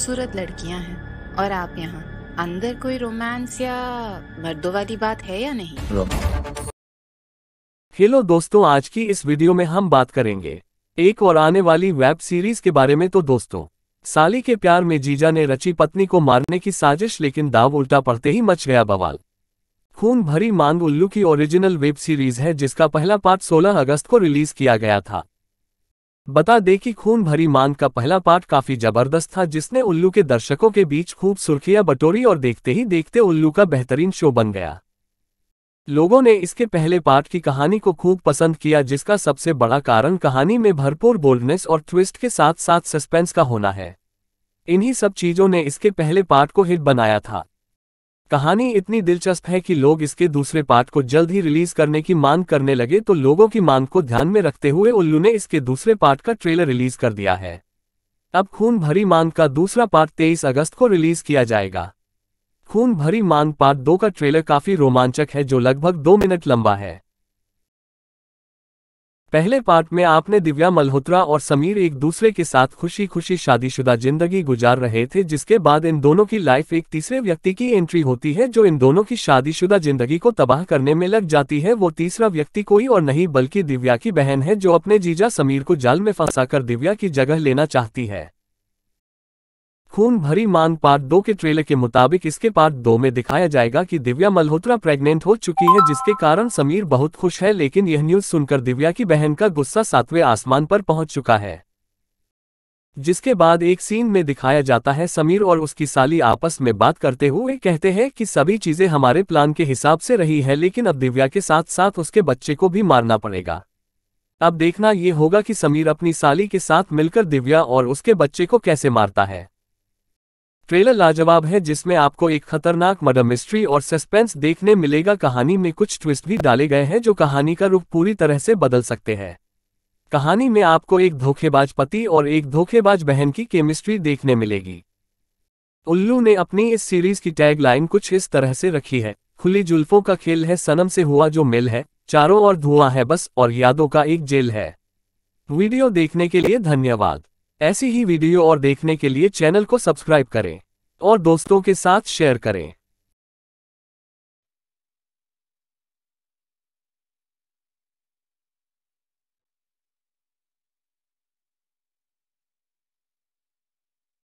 खूबसूरत लड़कियां हैं और आप यहाँ अंदर कोई रोमांस या मर्दों वाली बात है या नहीं हेलो दोस्तों आज की इस वीडियो में हम बात करेंगे एक और आने वाली वेब सीरीज के बारे में तो दोस्तों साली के प्यार में जीजा ने रची पत्नी को मारने की साजिश लेकिन दाव उल्टा पड़ते ही मच गया बवाल खून भरी मांग उल्लू की ओरिजिनल वेब सीरीज है जिसका पहला पार्ट 16 अगस्त को रिलीज किया गया था बता दें कि खून भरी मांग का पहला पार्ट काफी जबरदस्त था जिसने उल्लू के दर्शकों के बीच खूब सुर्खियां बटोरी और देखते ही देखते उल्लू का बेहतरीन शो बन गया लोगों ने इसके पहले पार्ट की कहानी को खूब पसंद किया जिसका सबसे बड़ा कारण कहानी में भरपूर बोल्डनेस और ट्विस्ट के साथ साथ सस्पेंस का होना है इन्हीं सब चीजों ने इसके पहले पार्ट को हिट बनाया था कहानी इतनी दिलचस्प है कि लोग इसके दूसरे पार्ट को जल्द ही रिलीज करने की मांग करने लगे तो लोगों की मांग को ध्यान में रखते हुए उल्लू ने इसके दूसरे पार्ट का ट्रेलर रिलीज कर दिया है अब खून भरी मांग का दूसरा पार्ट 23 अगस्त को रिलीज किया जाएगा खून भरी मांग पार्ट दो का ट्रेलर काफी रोमांचक है जो लगभग दो मिनट लंबा है पहले पार्ट में आपने दिव्या मल्होत्रा और समीर एक दूसरे के साथ खुशी खुशी शादीशुदा जिंदगी गुजार रहे थे जिसके बाद इन दोनों की लाइफ एक तीसरे व्यक्ति की एंट्री होती है जो इन दोनों की शादीशुदा जिंदगी को तबाह करने में लग जाती है वो तीसरा व्यक्ति कोई और नहीं बल्कि दिव्या की बहन है जो अपने जीजा समीर को जाल में फंसा कर दिव्या की जगह लेना चाहती है खून भरी मांग पार्ट दो के ट्रेलर के मुताबिक इसके पार्ट दो में दिखाया जाएगा कि दिव्या मल्होत्रा प्रेग्नेंट हो चुकी है जिसके कारण समीर बहुत खुश है लेकिन यह न्यूज सुनकर दिव्या की बहन का गुस्सा सातवें आसमान पर पहुंच चुका है जिसके बाद एक सीन में दिखाया जाता है समीर और उसकी साली आपस में बात करते हुए कहते हैं कि सभी चीजें हमारे प्लान के हिसाब से रही है लेकिन अब दिव्या के साथ साथ उसके बच्चे को भी मारना पड़ेगा अब देखना ये होगा कि समीर अपनी साली के साथ मिलकर दिव्या और उसके बच्चे को कैसे मारता है ट्रेलर लाजवाब है जिसमें आपको एक खतरनाक मर्डर मिस्ट्री और सस्पेंस देखने मिलेगा कहानी में कुछ ट्विस्ट भी डाले गए हैं जो कहानी का रूप पूरी तरह से बदल सकते हैं कहानी में आपको एक धोखेबाज पति और एक धोखेबाज बहन की केमिस्ट्री देखने मिलेगी उल्लू ने अपनी इस सीरीज की टैगलाइन कुछ इस तरह से रखी है खुली जुल्फों का खेल है सनम से हुआ जो मिल है चारों और धुआं है बस और यादों का एक जेल है वीडियो देखने के लिए धन्यवाद ऐसी ही वीडियो और देखने के लिए चैनल को सब्सक्राइब करें और दोस्तों के साथ शेयर करें